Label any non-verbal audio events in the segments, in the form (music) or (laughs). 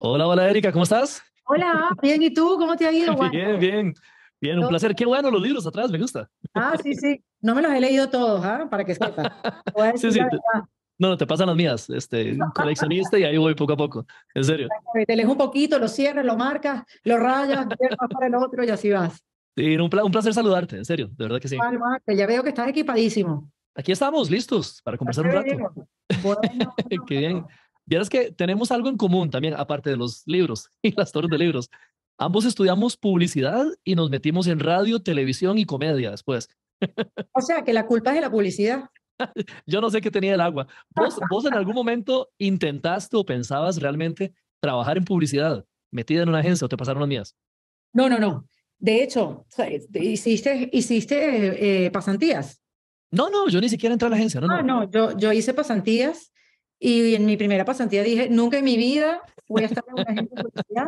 Hola, hola Erika, ¿cómo estás? Hola, bien, ¿y tú? ¿Cómo te ha ido? (laughs) Bien, bien, bien, un placer. Qué bueno los libros atrás, me gusta. Ah, sí, sí, no me los he leído todos, ¿ah? Para que sepas. Sí, sí. No, no, te pasan las mías, este, coleccionista y ahí voy poco a poco, en serio. Te lees un poquito, lo cierres, lo marcas, lo rayas, vas para el otro y así vas. Sí, un, un placer saludarte, en serio, de verdad que sí. ya veo que estás equipadísimo. Aquí estamos, listos para conversar un rato. (laughs) Qué bien. Vieras que tenemos algo en común también, aparte de los libros (laughs) y las torres de libros. Ambos estudiamos publicidad y nos metimos en radio, televisión y comedia después. (laughs) O sea, que la culpa es de la publicidad. (laughs) Yo no sé qué tenía el agua. ¿Vos, en algún momento intentaste o pensabas realmente trabajar en publicidad, metida en una agencia o te pasaron las mías? No, no, no. De hecho, este, hiciste, hiciste eh, pasantías. No, no, yo ni siquiera entré a la agencia. No, no, ah, no yo, yo hice pasantías y en mi primera pasantía dije, nunca en mi vida voy a estar con una agencia de publicidad,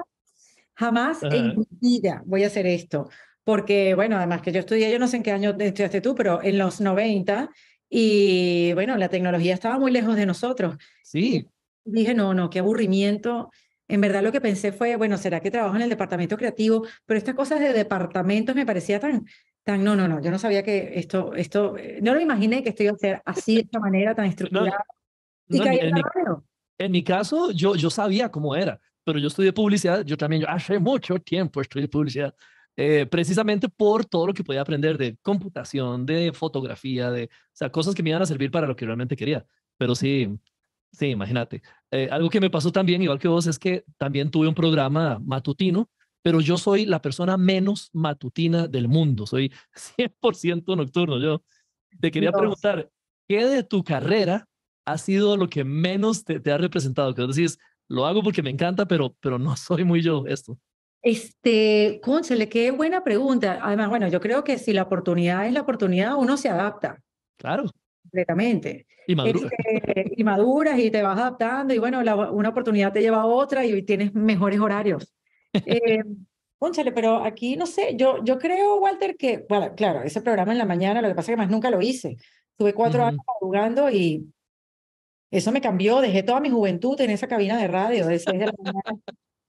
jamás en mi vida voy a hacer esto. Porque, bueno, además que yo estudié, yo no sé en qué año estudiaste tú, pero en los 90, y bueno, la tecnología estaba muy lejos de nosotros. Sí. dije, no, no, qué aburrimiento. En verdad lo que pensé fue, bueno, ¿será que trabajo en el departamento creativo? Pero estas cosas de departamentos me parecía tan, tan, no, no, no, yo no sabía que esto, esto, eh, no lo imaginé que esto iba a ser así, de esta manera tan estructurada en, mi, caso, yo, yo sabía cómo era, pero yo estudié publicidad, yo también, yo hace mucho tiempo estudié publicidad, eh, precisamente por todo lo que podía aprender de computación, de fotografía, de, o sea, cosas que me iban a servir para lo que realmente quería. Pero sí, sí, imagínate. Eh, algo que me pasó también, igual que vos, es que también tuve un programa matutino, pero yo soy la persona menos matutina del mundo, soy 100% (laughs) nocturno yo. Te quería preguntar, ¿qué de tu carrera ha sido lo que menos te, ha representado? Que decís, lo hago porque me encanta, pero, pero no (laughs) soy muy yo esto. Este, le qué buena pregunta. Además, bueno, yo creo que si la oportunidad es la oportunidad, uno se adapta. Claro. Completamente. Y maduras. Este, y maduras y te vas adaptando y bueno, una oportunidad te lleva a otra y tienes mejores horarios. (laughs) eh, pero aquí no sé, yo, yo creo, Walter, que, bueno, claro, ese programa en la mañana, lo que pasa es que más nunca lo hice. Tuve cuatro años jugando y eso me cambió, dejé toda mi juventud en esa cabina de radio de 6 de la mañana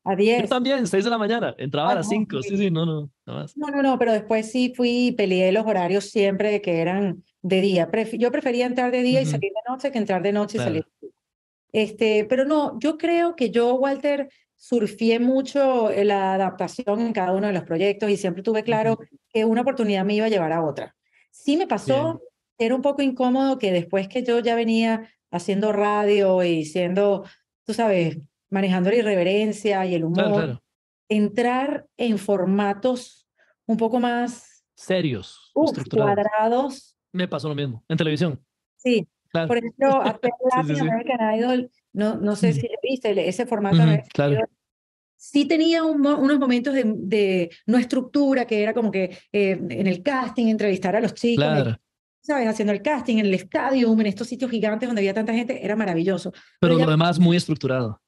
a 10. (laughs) Yo también, 6 de la mañana, entraba a las 5, sí, sí, no, no, nada más. No, no, no, pero después sí fui, peleé los horarios siempre de que eran de día. yo prefería entrar de día y salir de noche que entrar de noche y salir. Este, pero no, yo creo que yo, Walter, surfié mucho eh, la adaptación en cada uno de los proyectos y siempre tuve claro que una oportunidad me iba a llevar a otra. Sí me pasó era un poco incómodo que después que yo ya venía haciendo radio y siendo, tú sabes, manejando la irreverencia y el humor, entrar en formatos un poco más serios, cuadrados. Me pasó lo mismo en televisión. Sí. Por ejemplo, (laughs) sí, sí, American Idol, no, no sé si viste, ese formato. claro. sí tenía unos momentos de, no estructura, que era como que eh, en el casting entrevistar a los chicos, claro. ¿sabes? Haciendo el casting en el estadio, en estos sitios gigantes donde había tanta gente, era maravilloso. Pero, lo demás muy estructurado.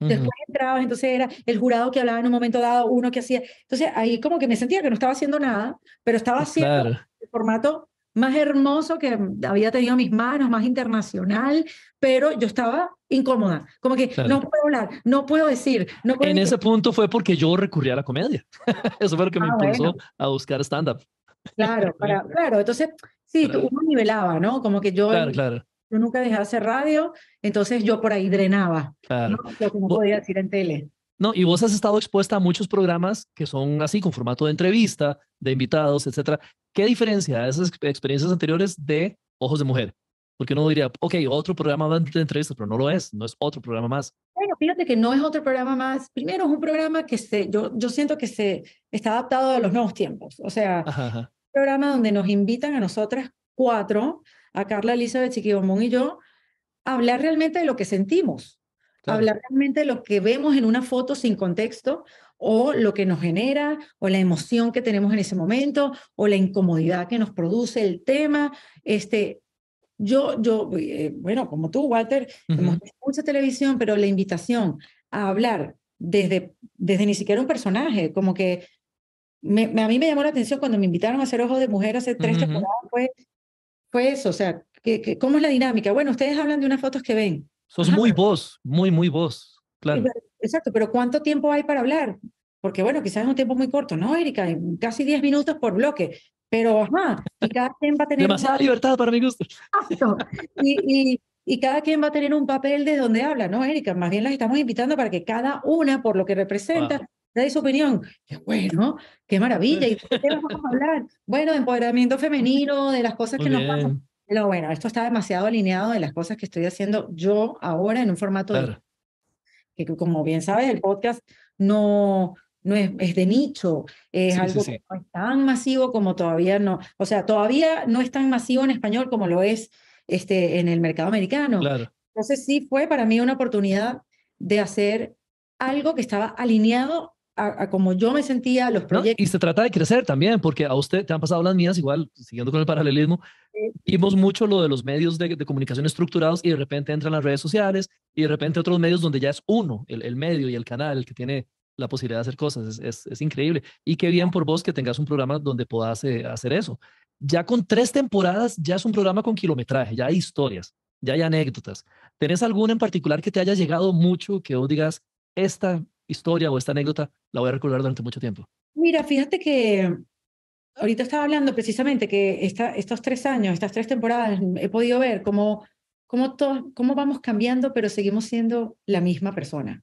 Después entrabas, entonces era el jurado que hablaba en un momento dado, uno que hacía. Entonces ahí como que me sentía que no estaba haciendo nada, pero estaba pues haciendo el formato más hermoso que había tenido mis manos, más internacional, pero yo estaba incómoda, como que no puedo hablar, no puedo decir. No en ese punto fue porque yo recurrí a la comedia. (laughs) Eso fue lo que me ah, impulsó a buscar stand-up. Claro, para, claro. Entonces, sí, uno nivelaba, ¿no? Como que yo, yo nunca dejé de hacer radio, entonces yo por ahí drenaba. ¿no? Lo que no podía decir en tele. No, y vos has estado expuesta a muchos programas que son así, con formato de entrevista, de invitados, etcétera. ¿Qué diferencia de esas experiencias anteriores de Ojos de Mujer? Porque uno diría, ok, otro programa de entrevistas, pero no lo es, no es otro programa más. Bueno, fíjate que no es otro programa más. Primero, es un programa que se, yo, yo siento que se está adaptado a los nuevos tiempos. O sea, programa donde nos invitan a nosotras cuatro, a Carla Elizabeth Chiquibomón y yo, a hablar realmente de lo que sentimos, hablar realmente de lo que vemos en una foto sin contexto o lo que nos genera, o la emoción que tenemos en ese momento, o la incomodidad que nos produce el tema. Este, yo, yo eh, bueno, como tú, Walter, hemos visto mucha televisión, pero la invitación a hablar desde, desde ni siquiera un personaje, como que a mí me llamó la atención cuando me invitaron a hacer Ojos de Mujer hace tres uh temporadas, fue, eso, o sea, ¿cómo es la dinámica? Bueno, ustedes hablan de unas fotos que ven. Sos muy vos, muy, muy vos, claro. Exacto, pero ¿cuánto tiempo hay para hablar? Porque bueno, quizás es un tiempo muy corto, ¿no, Erika? Casi 10 minutos por bloque, pero ajá, y cada quien va a tener... Demasiada libertad para mi gusto. Y, y, y, cada quien va a tener un papel de donde habla, ¿no, Erika? Más bien las estamos invitando para que cada una, por lo que representa, dais su opinión. Qué bueno, qué maravilla. ¿Y vamos a hablar? Bueno, de empoderamiento femenino, de las cosas que nos pasan. Pero bueno, esto está demasiado alineado de las cosas que estoy haciendo yo ahora en un formato que como bien sabes, el podcast no, no es, es de nicho, es algo tan masivo como todavía no, o sea, todavía no es tan masivo en español como lo es este, en el mercado americano. Claro. Entonces sí fue para mí una oportunidad de hacer algo que estaba alineado a, como yo me sentía, los proyectos. y se trata de crecer también, porque a usted te han pasado las mías, igual, siguiendo con el paralelismo, vimos mucho lo de los medios de, de, comunicación estructurados y de repente entran las redes sociales y de repente otros medios donde ya es uno, el, medio y el canal el que tiene la posibilidad de hacer cosas. Es, es, increíble. Y qué bien por vos que tengas un programa donde puedas eh, hacer eso. Ya con tres temporadas, ya es un programa con kilometraje, ya hay historias, ya hay anécdotas. ¿Tenés alguna en particular que te haya llegado mucho, que vos digas, esta historia o esta anécdota la voy a recordar durante mucho tiempo. Mira, fíjate que ahorita estaba hablando precisamente que esta, estos tres años, estas tres temporadas, he podido ver cómo, cómo, cómo vamos cambiando, pero seguimos siendo la misma persona.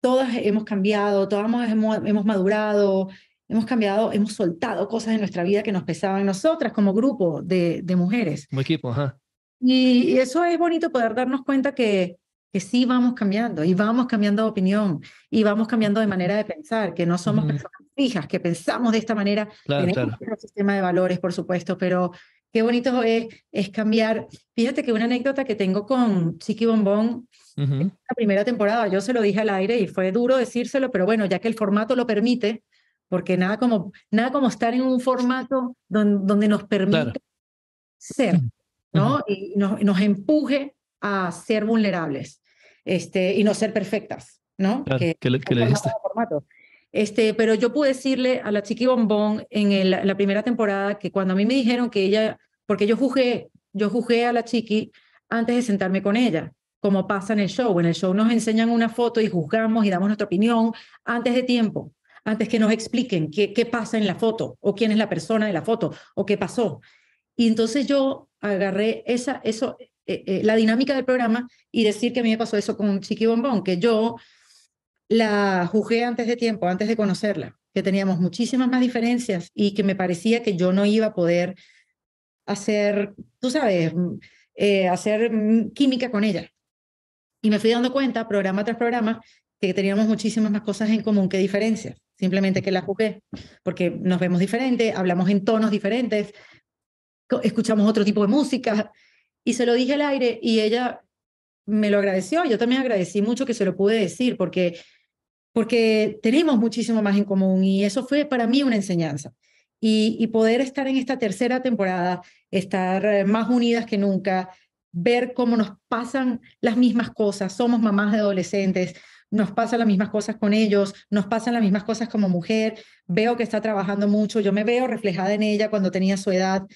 todas hemos cambiado, todas hemos, hemos madurado, hemos cambiado, hemos soltado cosas en nuestra vida que nos pesaban nosotras como grupo de, mujeres. Como equipo, ajá. y eso es bonito poder darnos cuenta que, que sí vamos cambiando y vamos cambiando de opinión y vamos cambiando de manera de pensar, que no somos personas fijas, que pensamos de esta manera. Claro, claro. un sistema de valores, por supuesto, pero qué bonito es, es cambiar. Fíjate que una anécdota que tengo con Chiqui Bombón, la primera temporada, yo se lo dije al aire y fue duro decírselo, pero bueno, ya que el formato lo permite, porque nada como, nada como estar en un formato donde, nos permite ser, ¿no? Y nos, nos empuje a ser vulnerables este, y no ser perfectas, ¿no? que, que, le, Este, pero yo pude decirle a la Chiqui Bombón en la primera temporada que cuando a mí me dijeron que ella, porque yo juzgué, yo juzgué a la Chiqui antes de sentarme con ella, como pasa en el show. En el show nos enseñan una foto y juzgamos y damos nuestra opinión antes de tiempo, antes que nos expliquen qué, qué pasa en la foto o quién es la persona de la foto o qué pasó. Y entonces yo agarré esa, eso, eh, eh, la dinámica del programa y decir que a mí me pasó eso con Chiqui Bombón, que yo la juzgué antes de tiempo, antes de conocerla, que teníamos muchísimas más diferencias y que me parecía que yo no iba a poder hacer, tú sabes, mm, eh, hacer mm, química con ella. Y me fui dando cuenta, programa tras programa, que teníamos muchísimas más cosas en común que diferencias. Simplemente que la juzgué, porque nos vemos diferente, hablamos en tonos diferentes, escuchamos otro tipo de música, y se lo dije al aire y ella me lo agradeció. Yo también agradecí mucho que se lo pude decir porque, porque tenemos muchísimo más en común y eso fue para mí una enseñanza. Y, y poder estar en esta tercera temporada, estar eh, más unidas que nunca, ver cómo nos pasan las mismas cosas, somos mamás de adolescentes, nos pasan las mismas cosas con ellos, nos pasan las mismas cosas como mujer, veo que está trabajando mucho, yo me veo reflejada en ella cuando tenía su edad,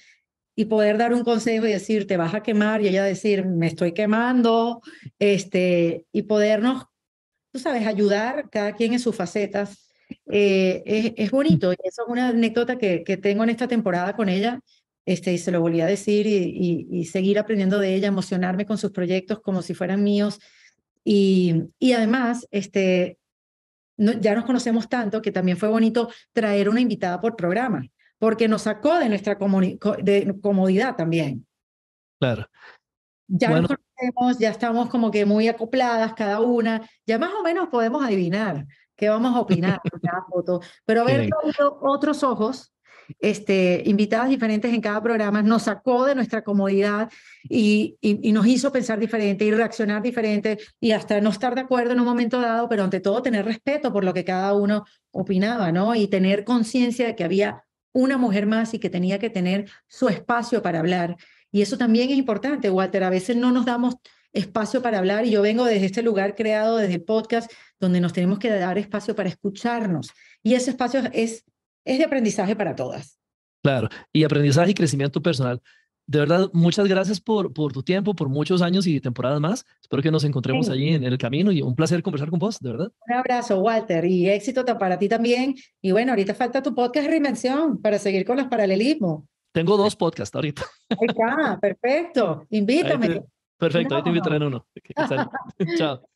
y poder dar un consejo y decir, te vas a quemar, y ella decir, me estoy quemando, este, y podernos, tú sabes, ayudar cada quien en sus facetas, eh, es, bonito. Y eso es una anécdota que, tengo en esta temporada con ella, este, y se lo volví a decir, y, y, seguir aprendiendo de ella, emocionarme con sus proyectos como si fueran míos. Y, y además, este, ya nos conocemos tanto que también fue bonito traer una invitada por programa porque nos sacó de nuestra comodidad también. Claro. Ya nos conocemos, ya estamos como que muy acopladas cada una, ya más o menos podemos adivinar qué vamos a opinar cada (laughs) foto, pero ver otros ojos, este, invitadas diferentes en cada programa, nos sacó de nuestra comodidad y, y nos hizo pensar diferente y reaccionar diferente y hasta no estar de acuerdo en un momento dado, pero ante todo tener respeto por lo que cada uno opinaba, ¿no? Y tener conciencia de que había una mujer más y que tenía que tener su espacio para hablar. Y eso también es importante, Walter. A veces no nos damos espacio para hablar y yo vengo desde este lugar creado, desde el podcast, donde nos tenemos que dar espacio para escucharnos. Y ese espacio es, es de aprendizaje para todas. Claro, y aprendizaje y crecimiento personal de verdad, muchas gracias por, por tu tiempo, por muchos años y temporadas más. Espero que nos encontremos allí en, el camino y un placer conversar con vos, de verdad. Un abrazo, Walter, y éxito para ti también. Y bueno, ahorita falta tu podcast Reinvención para seguir con los paralelismos. Tengo dos podcasts ahorita. Ahí está, perfecto. (laughs) Invítame. perfecto, ahí te invitaré en uno. (laughs) Chao.